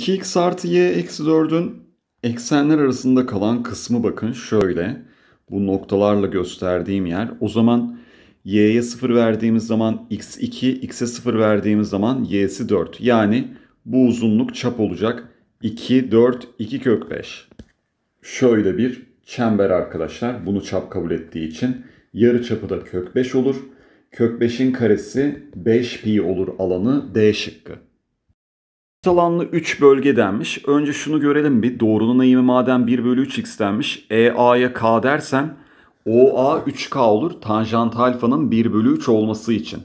2x artı y eksi 4'ün eksenler arasında kalan kısmı bakın şöyle. Bu noktalarla gösterdiğim yer. O zaman y'ye 0 verdiğimiz zaman x2, x'e 0 verdiğimiz zaman y'si 4. Yani bu uzunluk çap olacak. 2, 4, 2 kök 5. Şöyle bir çember arkadaşlar. Bunu çap kabul ettiği için yarı çapı da kök 5 olur. Kök 5'in karesi 5pi olur alanı D şıkkı alanlı 3 bölge denmiş. Önce şunu görelim bir. Doğrunun eğimi madem 1 bölü 3x denmiş. EA'ya k dersen OA 3k olur. Tanjant alfanın 1 bölü 3 olması için.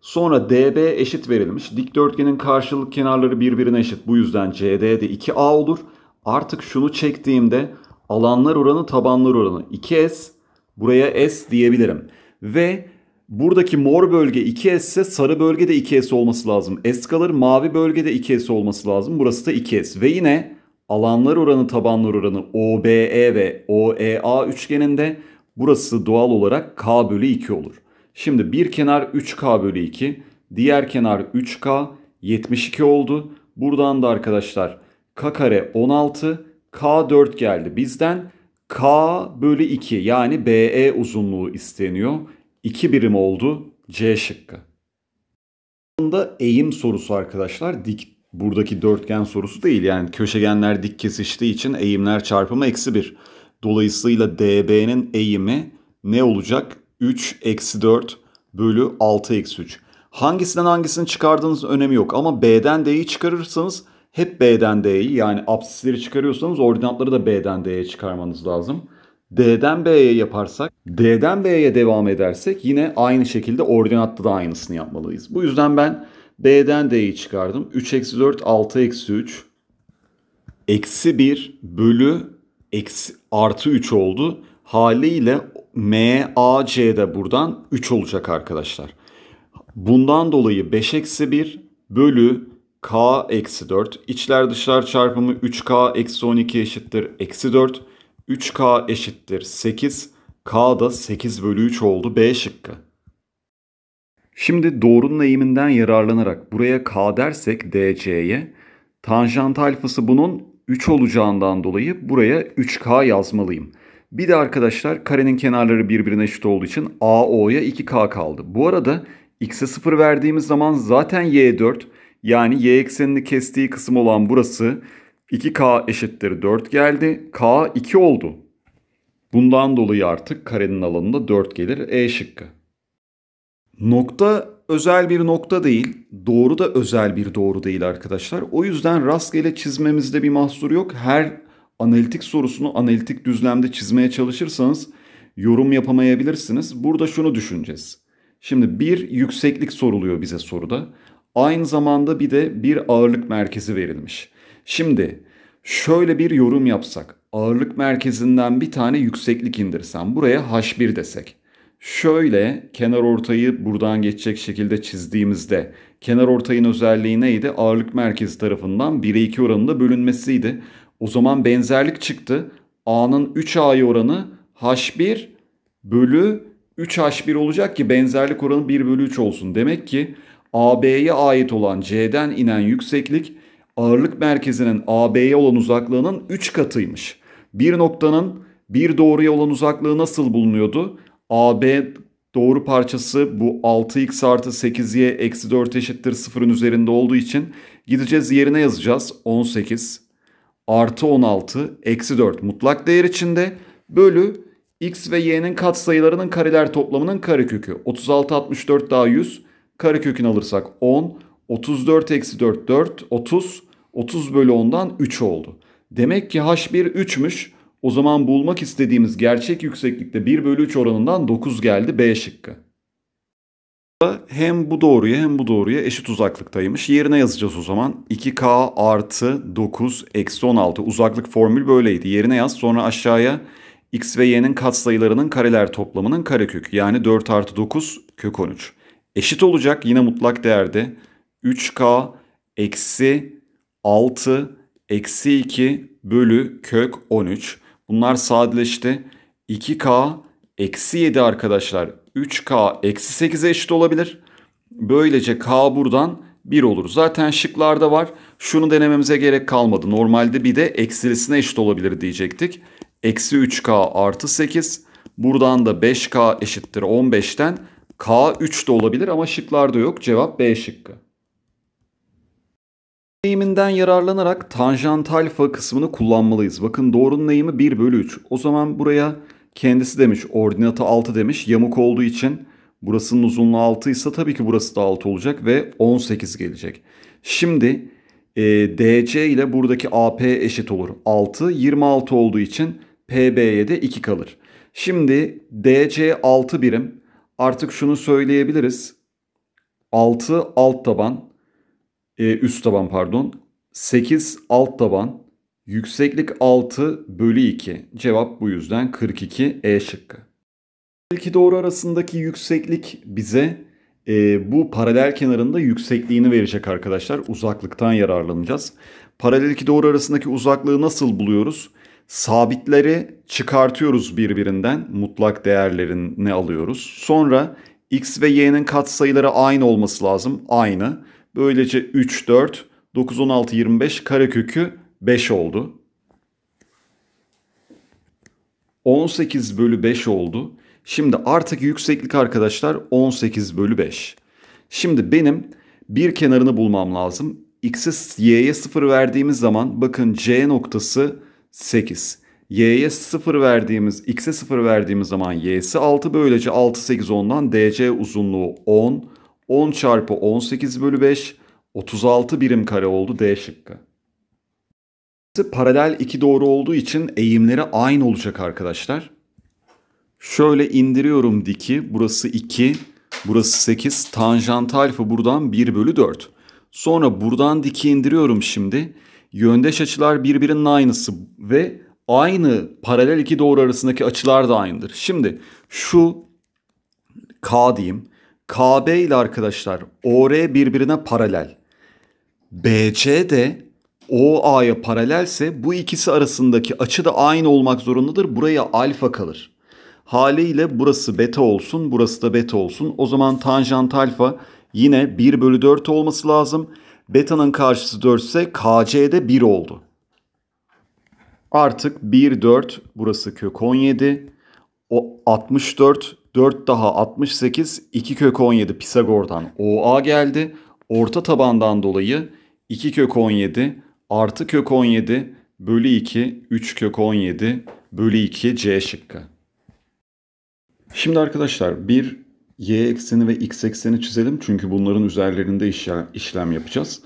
Sonra DB eşit verilmiş. Dikdörtgenin karşılık kenarları birbirine eşit. Bu yüzden CD de 2A olur. Artık şunu çektiğimde alanlar oranı tabanlar oranı 2S. Buraya S diyebilirim. Ve buradaki mor bölge 2S ise sarı bölge de 2S olması lazım. S kalır mavi bölge de 2S olması lazım. Burası da 2S. Ve yine alanlar oranı tabanlar oranı OBE ve OEA üçgeninde burası doğal olarak K bölü 2 olur. Şimdi bir kenar 3K bölü 2. Diğer kenar 3K 72 oldu. Buradan da arkadaşlar K kare 16 K 4 geldi bizden. K bölü 2 yani BE uzunluğu isteniyor. 2 birim oldu C şıkkı. Bunda eğim sorusu arkadaşlar. Dik buradaki dörtgen sorusu değil. Yani köşegenler dik kesiştiği için eğimler çarpımı eksi 1. Dolayısıyla DB'nin eğimi ne olacak? 3 eksi 4 bölü 6 eksi 3. Hangisinden hangisini çıkardığınız önemi yok. Ama B'den D'yi çıkarırsanız hep B'den D'yi yani absisleri çıkarıyorsanız ordinatları da B'den D'ye çıkarmanız lazım. D'den B'ye yaparsak, D'den B'ye devam edersek yine aynı şekilde ordinatta da aynısını yapmalıyız. Bu yüzden ben B'den D'yi çıkardım. 3 eksi 4, 6 eksi 3. Eksi 1 bölü eksi, artı 3 oldu. Haliyle M, A, C de buradan 3 olacak arkadaşlar. Bundan dolayı 5 eksi 1 bölü K eksi 4. İçler dışlar çarpımı 3K eksi 12 eşittir eksi 4. 3K eşittir 8. K da 8 bölü 3 oldu B şıkkı. Şimdi doğrunun eğiminden yararlanarak buraya K dersek DC'ye tanjant alfası bunun 3 olacağından dolayı buraya 3K yazmalıyım. Bir de arkadaşlar karenin kenarları birbirine eşit olduğu için AO'ya 2K kaldı. Bu arada x'e 0 verdiğimiz zaman zaten y 4 yani y eksenini kestiği kısım olan burası 2K eşittir 4 geldi. K 2 oldu. Bundan dolayı artık karenin alanında 4 gelir E şıkkı. Nokta özel bir nokta değil, doğru da özel bir doğru değil arkadaşlar. O yüzden rastgele çizmemizde bir mahsur yok. Her analitik sorusunu analitik düzlemde çizmeye çalışırsanız yorum yapamayabilirsiniz. Burada şunu düşüneceğiz. Şimdi bir yükseklik soruluyor bize soruda. Aynı zamanda bir de bir ağırlık merkezi verilmiş. Şimdi şöyle bir yorum yapsak. Ağırlık merkezinden bir tane yükseklik indirsem. Buraya H1 desek. Şöyle kenar ortayı buradan geçecek şekilde çizdiğimizde kenar ortayın özelliği neydi? Ağırlık merkezi tarafından 1'e 2 oranında bölünmesiydi. O zaman benzerlik çıktı. A'nın 3A'yı oranı H1 bölü 3H1 olacak ki benzerlik oranı 1 bölü 3 olsun. Demek ki AB'ye ait olan C'den inen yükseklik ağırlık merkezinin AB'ye olan uzaklığının 3 katıymış. Bir noktanın bir doğruya olan uzaklığı nasıl bulunuyordu? AB doğru parçası bu 6x artı 8y eksi 4 eşittir 0'ın üzerinde olduğu için gideceğiz yerine yazacağız. 18 artı 16 eksi 4 mutlak değer içinde bölü x ve y'nin katsayılarının kareler toplamının karekökü. 36 64 daha 100 karekökünü alırsak 10 34 eksi 4 4 30 30 bölü 10'dan 3 oldu. Demek ki H1 3'müş. O zaman bulmak istediğimiz gerçek yükseklikte 1 bölü 3 oranından 9 geldi B şıkkı. Hem bu doğruya hem bu doğruya eşit uzaklıktaymış. Yerine yazacağız o zaman. 2K artı 9 eksi 16 uzaklık formül böyleydi. Yerine yaz sonra aşağıya x ve y'nin katsayılarının kareler toplamının karekök yani 4 artı 9 kök 13. Eşit olacak yine mutlak değerde 3k eksi 6 eksi 2 bölü kök 13. Bunlar sadeleşti. 2K eksi 7 arkadaşlar 3K eksi 8'e eşit olabilir. Böylece K buradan 1 olur. Zaten şıklarda var. Şunu denememize gerek kalmadı. Normalde bir de eksilisine eşit olabilir diyecektik. Eksi 3K artı 8. Buradan da 5K eşittir 15'ten K 3 de olabilir ama şıklarda yok. Cevap B şıkkı eğiminden yararlanarak tanjant alfa kısmını kullanmalıyız. Bakın doğrunun eğimi 1 bölü 3. O zaman buraya kendisi demiş ordinatı 6 demiş. Yamuk olduğu için burasının uzunluğu 6 ise tabii ki burası da 6 olacak ve 18 gelecek. Şimdi e, DC ile buradaki AP eşit olur. 6 26 olduğu için PB'ye de 2 kalır. Şimdi DC 6 birim. Artık şunu söyleyebiliriz. 6 alt taban e, üst taban pardon. 8 alt taban. Yükseklik 6 bölü 2. Cevap bu yüzden 42 E şıkkı. İlki doğru arasındaki yükseklik bize e, bu paralel kenarında yüksekliğini verecek arkadaşlar. Uzaklıktan yararlanacağız. Paralel iki doğru arasındaki uzaklığı nasıl buluyoruz? Sabitleri çıkartıyoruz birbirinden. Mutlak değerlerini alıyoruz. Sonra x ve y'nin katsayıları aynı olması lazım. Aynı. Böylece 3, 4, 9, 16, 25 karekökü 5 oldu. 18 bölü 5 oldu. Şimdi artık yükseklik arkadaşlar 18 bölü 5. Şimdi benim bir kenarını bulmam lazım. X'e y'ye 0 verdiğimiz zaman bakın C noktası 8. Y'ye 0 verdiğimiz, X'e 0 verdiğimiz zaman Y'si 6. Böylece 6, 8, 10'dan DC uzunluğu 10. 10 çarpı 18 bölü 5 36 birim kare oldu D şıkkı. Paralel iki doğru olduğu için eğimleri aynı olacak arkadaşlar. Şöyle indiriyorum diki. Burası 2, burası 8. Tanjant alfa buradan 1 bölü 4. Sonra buradan diki indiriyorum şimdi. Yöndeş açılar birbirinin aynısı ve aynı paralel iki doğru arasındaki açılar da aynıdır. Şimdi şu K diyeyim. KB ile arkadaşlar OR birbirine paralel. BC de OA'ya paralelse bu ikisi arasındaki açı da aynı olmak zorundadır. Buraya alfa kalır. Haliyle burası beta olsun, burası da beta olsun. O zaman tanjant alfa yine 1 bölü 4 olması lazım. Beta'nın karşısı 4 ise KC'de 1 oldu. Artık 1, 4 burası kök 17. O 64 4 daha 68, 2 kök 17 Pisagor'dan OA geldi. Orta tabandan dolayı 2 kök 17 artı kök 17 bölü 2, 3 kök 17 bölü 2 C şıkkı. Şimdi arkadaşlar bir y ekseni ve x ekseni çizelim. Çünkü bunların üzerlerinde işlem yapacağız.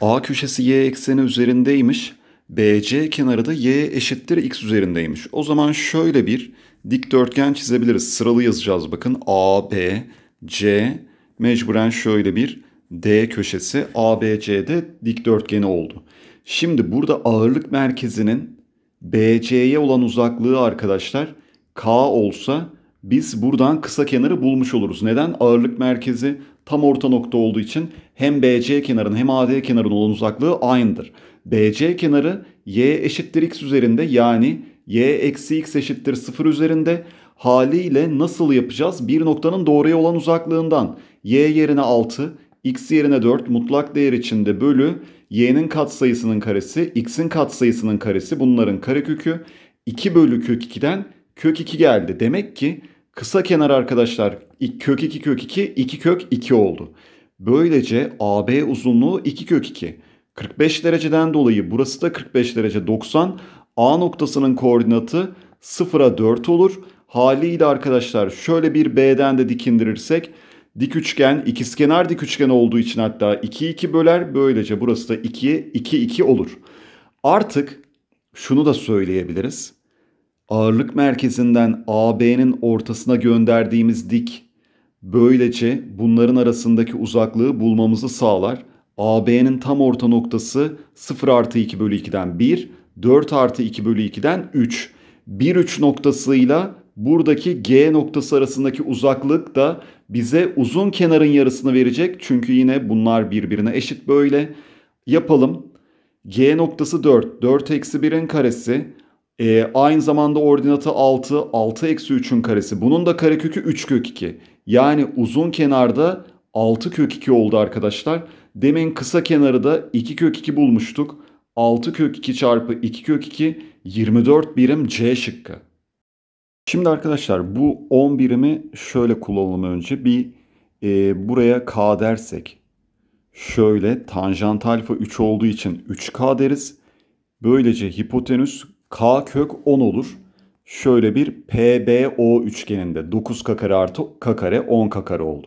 A köşesi y ekseni üzerindeymiş. BC kenarı da y eşittir x üzerindeymiş. O zaman şöyle bir dikdörtgen çizebiliriz. Sıralı yazacağız bakın. A, B, C mecburen şöyle bir D köşesi ABC'de dikdörtgeni oldu. Şimdi burada ağırlık merkezinin BC'ye olan uzaklığı arkadaşlar K olsa biz buradan kısa kenarı bulmuş oluruz. Neden? Ağırlık merkezi tam orta nokta olduğu için hem BC kenarın hem AD kenarın olan uzaklığı aynıdır. BC kenarı y eşittir x üzerinde yani y eksi x eşittir 0 üzerinde haliyle nasıl yapacağız? Bir noktanın doğruya olan uzaklığından y yerine 6, x yerine 4 mutlak değer içinde bölü y'nin katsayısının karesi, x'in katsayısının karesi bunların karekökü 2 bölü kök 2'den kök 2 geldi. Demek ki kısa kenar arkadaşlar kök 2 kök 2 2 kök 2 oldu. Böylece AB uzunluğu 2 kök 2. 45 dereceden dolayı burası da 45 derece 90. A noktasının koordinatı 0'a 4 olur. Haliyle arkadaşlar şöyle bir B'den de dikindirirsek dik üçgen ikizkenar dik üçgen olduğu için hatta 2 2 böler. Böylece burası da 2 2 2 olur. Artık şunu da söyleyebiliriz. Ağırlık merkezinden AB'nin ortasına gönderdiğimiz dik böylece bunların arasındaki uzaklığı bulmamızı sağlar. AB'nin tam orta noktası 0 artı 2 bölü 2'den 1, 4 artı 2 bölü 2'den 3. 1 3 noktasıyla buradaki G noktası arasındaki uzaklık da bize uzun kenarın yarısını verecek. Çünkü yine bunlar birbirine eşit böyle. Yapalım. G noktası 4. 4 eksi 1'in karesi. E, aynı zamanda ordinatı 6. 6 eksi 3'ün karesi. Bunun da karekökü 3 kök 2. Yani uzun kenarda 6 kök 2 oldu arkadaşlar. Demin kısa kenarı da 2 kök 2 bulmuştuk. 6 kök 2 çarpı 2 kök 2 24 birim C şıkkı. Şimdi arkadaşlar bu 10 birimi şöyle kullanalım önce. Bir e, buraya k dersek şöyle tanjant alfa 3 olduğu için 3k deriz. Böylece hipotenüs k kök 10 olur. Şöyle bir PBO üçgeninde 9k kare artı k kare 10k kare oldu.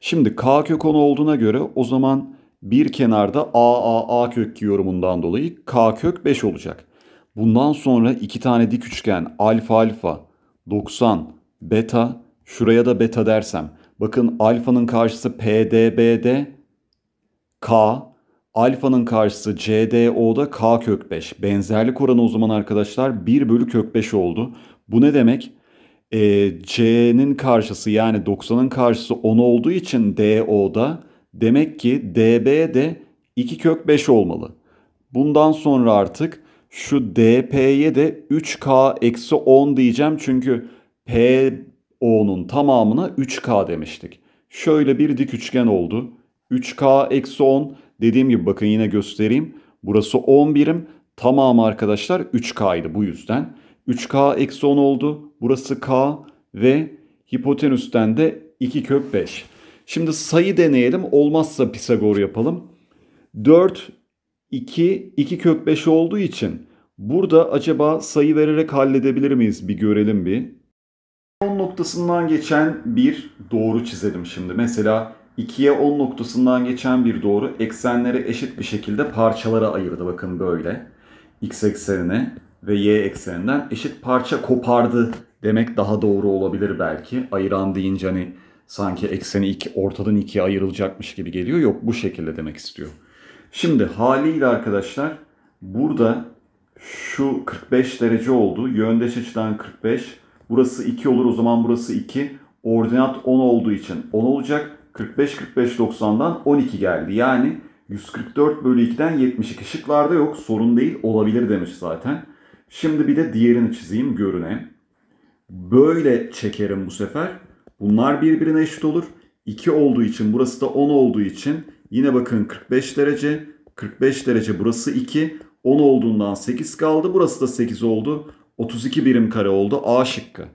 Şimdi k kök 10 olduğuna göre o zaman bir kenarda AAA kök yorumundan dolayı K kök 5 olacak. Bundan sonra iki tane dik üçgen alfa alfa 90 beta şuraya da beta dersem bakın alfanın karşısı PDBD K alfanın karşısı CDO'da K kök 5. Benzerlik oranı o zaman arkadaşlar 1 bölü kök 5 oldu. Bu ne demek? E, C'nin karşısı yani 90'ın karşısı 10 olduğu için DO'da Demek ki DB de 2 kök 5 olmalı. Bundan sonra artık şu DP'ye de 3K eksi 10 diyeceğim. Çünkü PO'nun tamamına 3K demiştik. Şöyle bir dik üçgen oldu. 3K eksi 10 dediğim gibi bakın yine göstereyim. Burası 10 birim. Tamamı arkadaşlar 3K idi bu yüzden. 3K eksi 10 oldu. Burası K ve hipotenüsten de 2 kök 5. Şimdi sayı deneyelim. Olmazsa Pisagor yapalım. 4, 2, 2 kök 5 olduğu için burada acaba sayı vererek halledebilir miyiz? Bir görelim bir. 10 noktasından geçen bir doğru çizelim şimdi. Mesela 2'ye 10 noktasından geçen bir doğru eksenleri eşit bir şekilde parçalara ayırdı. Bakın böyle. X eksenine ve Y ekseninden eşit parça kopardı demek daha doğru olabilir belki. Ayıran deyince hani sanki ekseni iki, ortadan ikiye ayrılacakmış gibi geliyor. Yok bu şekilde demek istiyor. Şimdi haliyle arkadaşlar burada şu 45 derece oldu. Yöndeş açıdan 45. Burası 2 olur o zaman burası 2. Ordinat 10 olduğu için 10 olacak. 45 45 90'dan 12 geldi. Yani 144 bölü 2'den 72 şıklarda yok. Sorun değil olabilir demiş zaten. Şimdi bir de diğerini çizeyim görüne. Böyle çekerim bu sefer. Bunlar birbirine eşit olur. 2 olduğu için burası da 10 olduğu için yine bakın 45 derece. 45 derece burası 2. 10 olduğundan 8 kaldı. Burası da 8 oldu. 32 birim kare oldu. A şıkkı.